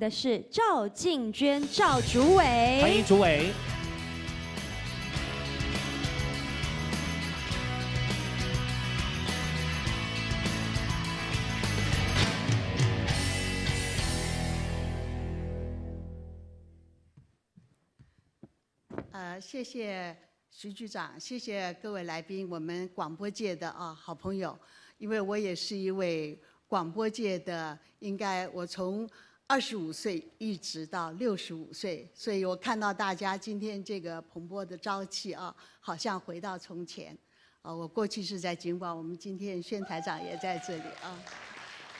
的是赵静娟、赵主委，欢迎主委。呃，谢谢徐局长，谢谢各位来宾，我们广播界的啊好朋友，因为我也是一位广播界的，应该我从。二十五岁一直到六十五岁，所以我看到大家今天这个蓬勃的朝气啊，好像回到从前。啊，我过去是在警管我们今天宣台长也在这里啊。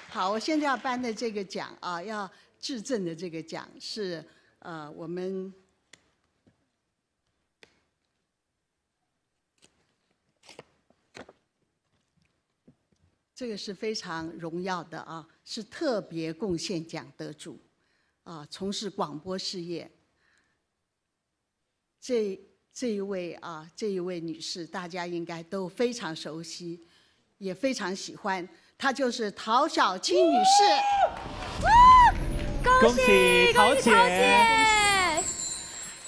好，我现在要颁的这个奖啊，要致赠的这个奖是，呃，我们。这个是非常荣耀的啊，是特别贡献奖得主，啊，从事广播事业。这这一位啊，这一位女士，大家应该都非常熟悉，也非常喜欢，她就是陶小青女士。恭喜陶姐！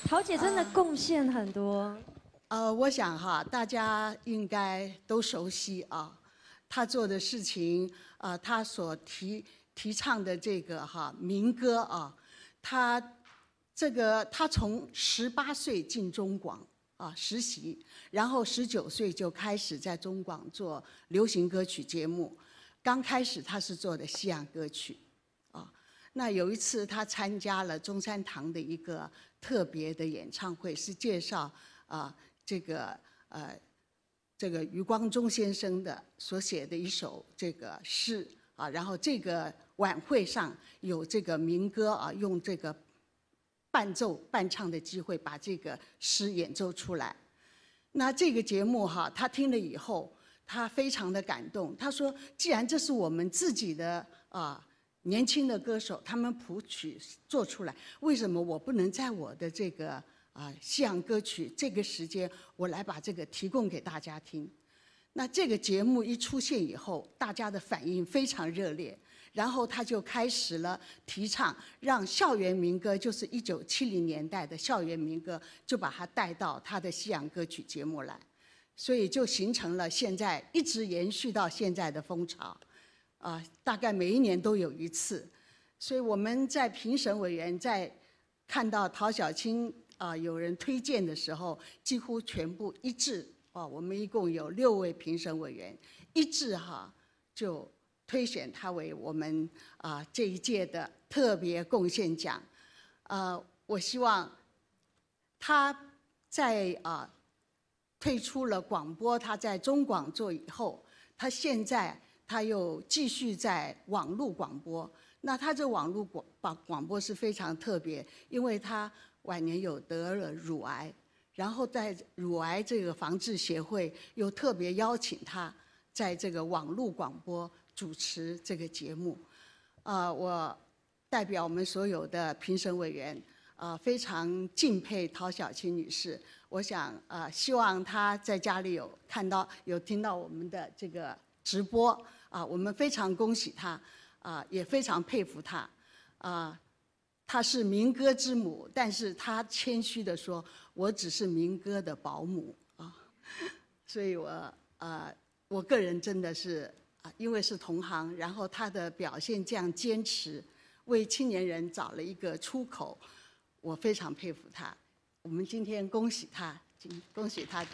陶姐真的贡献很多。呃，我想哈，大家应该都熟悉啊。他做的事情啊，他所提提倡的这个哈民歌啊，他这个他从十八岁进中广啊实习，然后十九岁就开始在中广做流行歌曲节目。刚开始他是做的西洋歌曲，啊，那有一次他参加了中山堂的一个特别的演唱会，是介绍啊这个呃。这个余光中先生的所写的一首这个诗啊，然后这个晚会上有这个民歌啊，用这个伴奏伴唱的机会把这个诗演奏出来。那这个节目哈，他听了以后，他非常的感动。他说：“既然这是我们自己的啊年轻的歌手，他们谱曲做出来，为什么我不能在我的这个？”啊，西洋歌曲这个时间，我来把这个提供给大家听。那这个节目一出现以后，大家的反应非常热烈，然后他就开始了提倡，让校园民歌，就是一九七零年代的校园民歌，就把它带到他的西洋歌曲节目来，所以就形成了现在一直延续到现在的风潮。啊，大概每一年都有一次，所以我们在评审委员在看到陶小青。啊，有人推荐的时候，几乎全部一致啊。我们一共有六位评审委员一致哈，就推选他为我们啊这一届的特别贡献奖。呃，我希望他在啊退出了广播，他在中广做以后，他现在。他又继续在网络广播，那他这网络广广广播是非常特别，因为他晚年有得了乳癌，然后在乳癌这个防治协会又特别邀请他在这个网络广播主持这个节目，啊，我代表我们所有的评审委员啊，非常敬佩陶小青女士，我想啊，希望她在家里有看到有听到我们的这个。直播啊，我们非常恭喜他，啊，也非常佩服他，啊，他是民歌之母，但是他谦虚的说，我只是民歌的保姆啊，所以我呃，我个人真的是啊，因为是同行，然后他的表现这样坚持，为青年人找了一个出口，我非常佩服他，我们今天恭喜他，恭喜他。